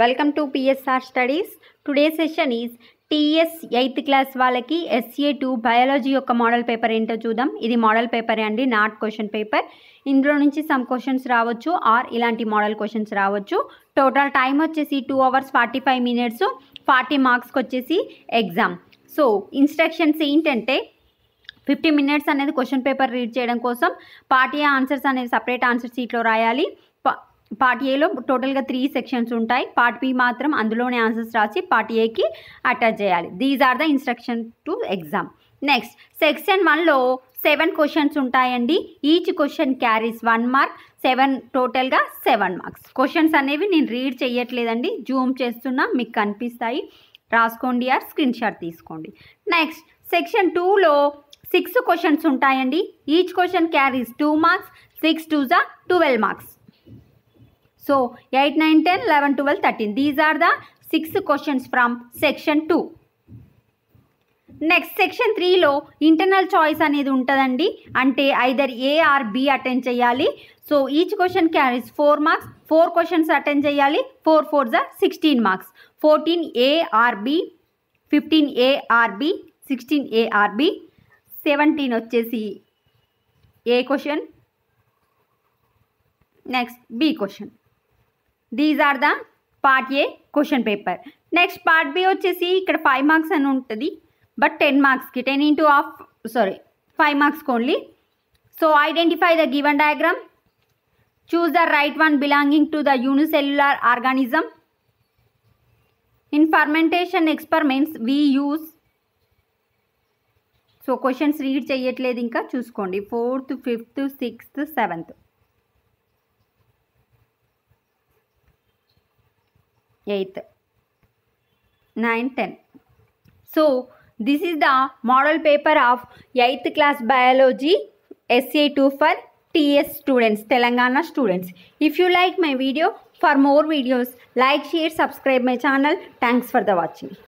welcome to PSR studies today session is TS eighth class వాళ్ళకి SA two biology యొక్క model paper ఏంటో చూద్దాం ఇది మోడల్ పేపరే అండి నాట్ క్వశ్చన్ పేపర్ ఇందులో నుంచి సమ్ క్వశ్చన్స్ రావచ్చు ఆర్ ఇలాంటి మోడల్ క్వశ్చన్స్ రావచ్చు టోటల్ టైం వచ్చేసి two hours forty five minutes forty మార్క్స్కి వచ్చేసి ఎగ్జామ్ సో ఇన్స్ట్రక్షన్స్ ఏంటంటే ఫిఫ్టీ మినిట్స్ అనేది క్వశ్చన్ పేపర్ రీడ్ చేయడం కోసం పార్టీ ఆన్సర్స్ అనేవి సపరేట్ ఆన్సర్ షీట్లో రాయాలి పార్ట్ ఏలో టోటల్గా త్రీ సెక్షన్స్ ఉంటాయి పార్ట్ బి మాత్రం అందులోనే ఆన్సర్స్ రాసి పార్ట్ ఏకి అటాచ్ చేయాలి these are the instruction to exam next section వన్లో సెవెన్ క్వశ్చన్స్ ఉంటాయండి each question carries one mark seven టోటల్గా సెవెన్ మార్క్స్ క్వశ్చన్స్ అనేవి నేను రీడ్ చేయట్లేదండి జూమ్ చేస్తున్నా మీకు కనిపిస్తాయి రాసుకోండి ఆర్ స్క్రీన్ షాట్ తీసుకోండి నెక్స్ట్ సెక్షన్ టూలో సిక్స్ క్వశ్చన్స్ ఉంటాయండి each question carries two marks six two జా twelve marks so eight nine ten eleven twelve thirteen these are the six questions from section two next section త్రీలో internal choice అనేది ఉంటుందండి అంటే either A B attend చేయాలి so each question carries four marks four questions attend చేయాలి four four the sixteen marks fourteen A or B fifteen A or B sixteen A or B seventeen వచ్చేసి A question next B question these are the part A question paper next part B వచ్చేసి ఇక్కడ five marks అని ఉంటుంది but ten మార్క్స్కి ten into half sorry five మార్క్స్కి only so identify the given diagram choose the right one belonging to the unicellular organism in fermentation experiments we use so questions read చేయట్లేదు ఇంకా చూసుకోండి fourth fifth sixth seventh 8 9 10 so this is the model paper of 8th class biology SA2 for TS students Telangana students if you like my video for more videos like share subscribe my channel thanks for the watching